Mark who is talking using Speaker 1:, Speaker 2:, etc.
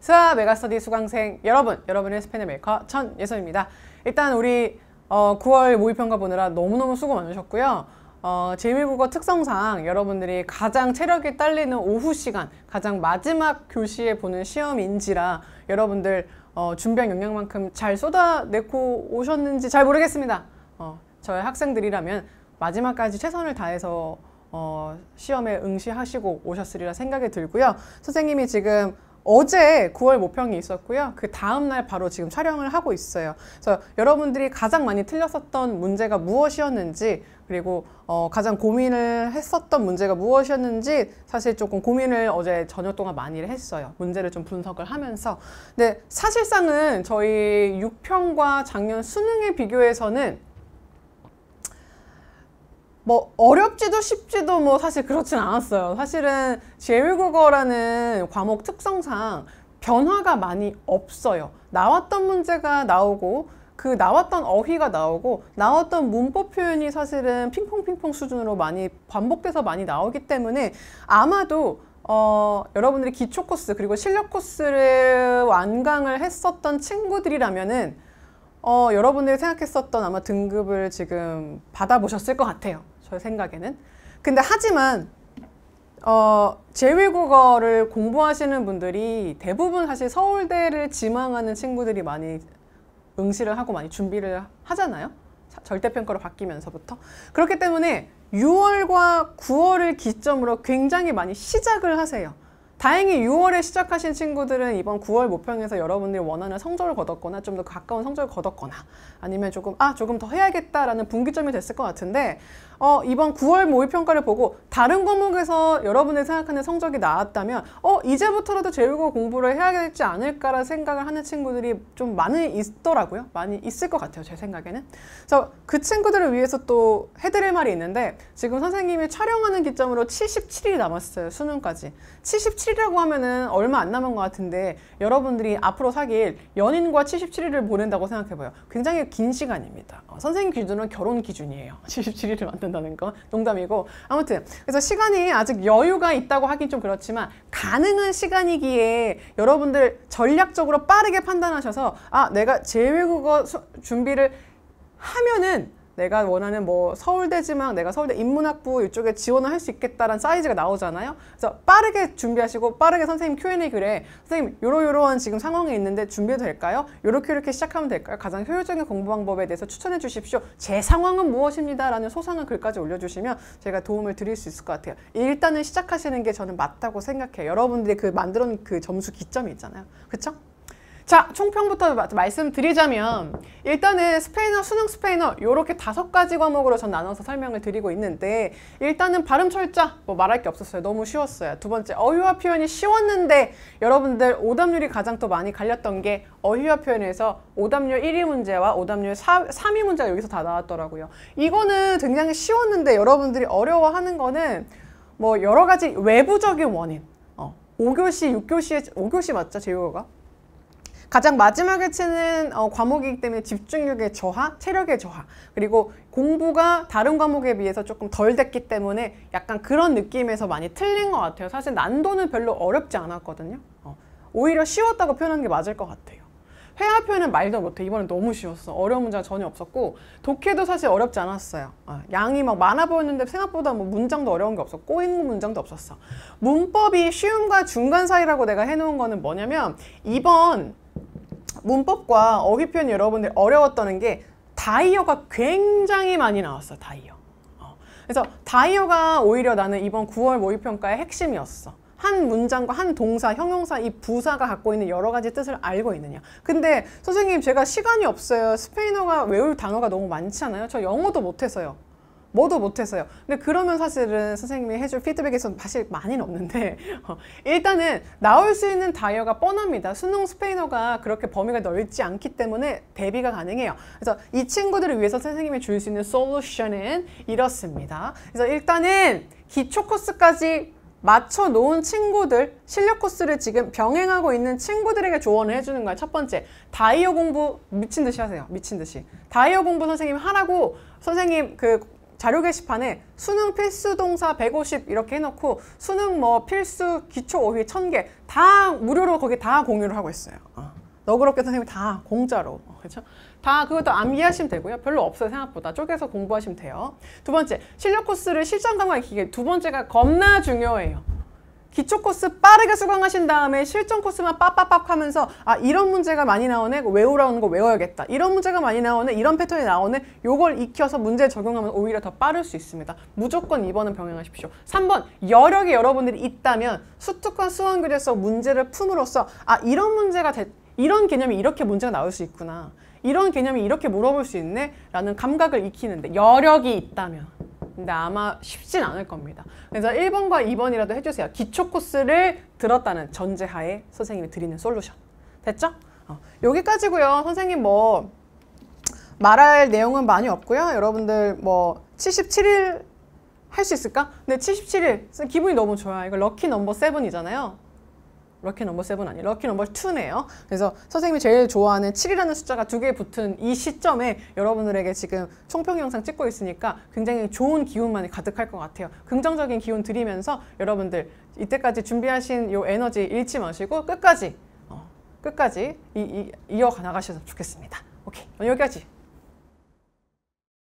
Speaker 1: 스와 메가스터디 수강생 여러분, 여러분의 스페셜 인 메이커 천예선입니다. 일단 우리 어, 9월 모의평가 보느라 너무너무 수고 많으셨고요. 어, 제1국어 특성상 여러분들이 가장 체력이 딸리는 오후 시간, 가장 마지막 교시에 보는 시험인지라 여러분들 어, 준비한 역량만큼 잘 쏟아내고 오셨는지 잘 모르겠습니다. 어, 저희 학생들이라면 마지막까지 최선을 다해서 어, 시험에 응시하시고 오셨으리라 생각이 들고요. 선생님이 지금 어제 9월 모평이 있었고요. 그 다음날 바로 지금 촬영을 하고 있어요. 그래서 여러분들이 가장 많이 틀렸었던 문제가 무엇이었는지 그리고 어, 가장 고민을 했었던 문제가 무엇이었는지 사실 조금 고민을 어제 저녁 동안 많이 했어요. 문제를 좀 분석을 하면서. 근데 사실상은 저희 6평과 작년 수능에 비교해서는 뭐 어렵지도 쉽지도 뭐 사실 그렇진 않았어요. 사실은 제일국어라는 과목 특성상 변화가 많이 없어요. 나왔던 문제가 나오고 그 나왔던 어휘가 나오고 나왔던 문법 표현이 사실은 핑퐁핑퐁 수준으로 많이 반복돼서 많이 나오기 때문에 아마도 어, 여러분들이 기초 코스 그리고 실력 코스를 완강을 했었던 친구들이라면은 어, 여러분들이 생각했었던 아마 등급을 지금 받아보셨을 것 같아요. 저 생각에는. 근데 하지만 어, 제외국어를 공부하시는 분들이 대부분 사실 서울대를 지망하는 친구들이 많이 응시를 하고 많이 준비를 하잖아요. 절대평가로 바뀌면서부터. 그렇기 때문에 6월과 9월을 기점으로 굉장히 많이 시작을 하세요. 다행히 6월에 시작하신 친구들은 이번 9월 모평에서 여러분들이 원하는 성적을 거뒀거나 좀 더 가까운 성적을 거뒀거나 아니면 조금 아 조금 더 해야겠다라는 분기점이 됐을 것 같은데 어 이번 9월 모의평가를 보고 다른 과목에서 여러분들이 생각하는 성적이 나왔다면 어 이제부터라도 재우고 공부를 해야되지 않을까라는 생각을 하는 친구들이 좀 많이 있더라고요 많이 있을 것 같아요 제 생각에는 그래서 그 친구들을 위해서 또 해드릴 말이 있는데 지금 선생님이 촬영하는 기점으로 7 7일 남았어요 수능까지 77 77이라고 하면은 얼마 안 남은 것 같은데 여러분들이 앞으로 사귈 연인과 77일을 보낸다고 생각해봐요. 굉장히 긴 시간입니다. 어, 선생님 기준은 결혼 기준이에요. 77일을 만든다는 건 농담이고 아무튼 그래서 시간이 아직 여유가 있다고 하긴 좀 그렇지만 가능한 시간이기에 여러분들 전략적으로 빠르게 판단하셔서 아 내가 제외국어 수, 준비를 하면은 내가 원하는 뭐 서울대 지망, 내가 서울대 인문학부 이쪽에 지원을 할 수 있겠다라는 사이즈가 나오잖아요. 그래서 빠르게 준비하시고 빠르게 선생님 Q&A 글에 선생님 요러요러한 지금 상황이 있는데 준비될까요? 해도 요렇게 이렇게 시작하면 될까요? 가장 효율적인 공부 방법에 대해서 추천해 주십시오. 제 상황은 무엇입니다. 라는 소상한 글까지 올려주시면 제가 도움을 드릴 수 있을 것 같아요. 일단은 시작하시는 게 저는 맞다고 생각해요. 여러분들이 그 만들어 놓은 그 점수 기점이 있잖아요. 그렇죠 자, 총평부터 말씀드리자면 일단은 스페인어, 수능 스페인어 이렇게 다섯 가지 과목으로 전 나눠서 설명을 드리고 있는데 일단은 발음 철자 뭐 말할 게 없었어요. 너무 쉬웠어요. 두 번째 어휘와 표현이 쉬웠는데 여러분들 오답률이 가장 또 많이 갈렸던 게 어휘와 표현에서 오답률 1위 문제와 오답률 4, 3위 문제가 여기서 다 나왔더라고요. 이거는 굉장히 쉬웠는데 여러분들이 어려워하는 거는 뭐 여러 가지 외부적인 원인 어, 5교시, 6교시에 5교시 맞죠? 제휴가 가장 마지막에 치는 어, 과목이기 때문에 집중력의 저하, 체력의 저하 그리고 공부가 다른 과목에 비해서 조금 덜 됐기 때문에 약간 그런 느낌에서 많이 틀린 것 같아요 사실 난도는 별로 어렵지 않았거든요 어, 오히려 쉬웠다고 표현한 게 맞을 것 같아요 회화 표현은 말도 못해. 이번엔 너무 쉬웠어. 어려운 문제가 전혀 없었고 독해도 사실 어렵지 않았어요. 어, 양이 막 많아 보였는데 생각보다 뭐 문장도 어려운 게없었고 꼬인 문장도 없었어. 문법이 쉬움과 중간 사이라고 내가 해놓은 거는 뭐냐면 이번 문법과 어휘 표현 여러분들 어려웠다는 게 다이어가 굉장히 많이 나왔어 다이어 어. 그래서 다이어가 오히려 나는 이번 9월 모의평가의 핵심이었어 한 문장과 한 동사, 형용사, 이 부사가 갖고 있는 여러 가지 뜻을 알고 있느냐. 근데 선생님 제가 시간이 없어요. 스페인어가 외울 단어가 너무 많잖아요. 저 영어도 못해서요. 뭐도 못해서요. 근데 그러면 사실은 선생님이 해줄 피드백에서는 사실 많이는 없는데 어, 일단은 나올 수 있는 다이어가 뻔합니다. 수능 스페인어가 그렇게 범위가 넓지 않기 때문에 대비가 가능해요. 그래서 이 친구들을 위해서 선생님이 줄 수 있는 솔루션은 이렇습니다. 그래서 일단은 기초 코스까지 맞춰 놓은 친구들, 실력 코스를 지금 병행하고 있는 친구들에게 조언을 해주는 거야. 첫 번째, 다이어 공부 미친 듯이 하세요. 미친 듯이. 다이어 공부 선생님 하라고 선생님 그 자료 게시판에 수능 필수 동사 150 이렇게 해놓고 수능 뭐 필수 기초 오위 1000개 다 무료로 거기 다 공유를 하고 있어요. 어. 너그럽게 선생님다 공짜로 어, 그렇죠? 다 그것도 암기하시면 되고요. 별로 없어요 생각보다 쪼개서 공부하시면 돼요. 두 번째 실력 코스를 실전 강화 익 기계. 두 번째가 겁나 중요해요. 기초 코스 빠르게 수강하신 다음에 실전 코스만 빡빡빡 하면서 아 이런 문제가 많이 나오네 외우라는 거 외워야겠다 이런 문제가 많이 나오네 이런 패턴이 나오네 요걸 익혀서 문제 적용하면 오히려 더 빠를 수 있습니다 무조건 2번은 병행하십시오 3번 여력이 여러분들이 있다면 수특한 수원교재에서 문제를 품으로써 아 이런 문제가 됐 이런 개념이 이렇게 문제가 나올 수 있구나 이런 개념이 이렇게 물어볼 수 있네 라는 감각을 익히는데 여력이 있다면 근데 아마 쉽진 않을 겁니다. 그래서 1번과 2번이라도 해주세요. 기초 코스를 들었다는 전제하에 선생님이 드리는 솔루션. 됐죠? 어, 여기까지고요. 선생님 뭐 말할 내용은 많이 없고요. 여러분들 뭐 77일 할 수 있을까? 근데 77일 기분이 너무 좋아요. 이거 럭키 넘버 세븐이잖아요. 럭키 넘버 세븐 아니 럭키 넘버 투네요 그래서 선생님이 제일 좋아하는 칠이라는 숫자가 두 개 붙은 이 시점에 여러분들에게 지금 총평 영상 찍고 있으니까 굉장히 좋은 기운만이 가득할 것 같아요. 긍정적인 기운 드리면서 여러분들 이때까지 준비하신 요 에너지 잃지 마시고 끝까지 어, 끝까지 이, 이, 이어가 나가셨으면 좋겠습니다. 오케이 여기까지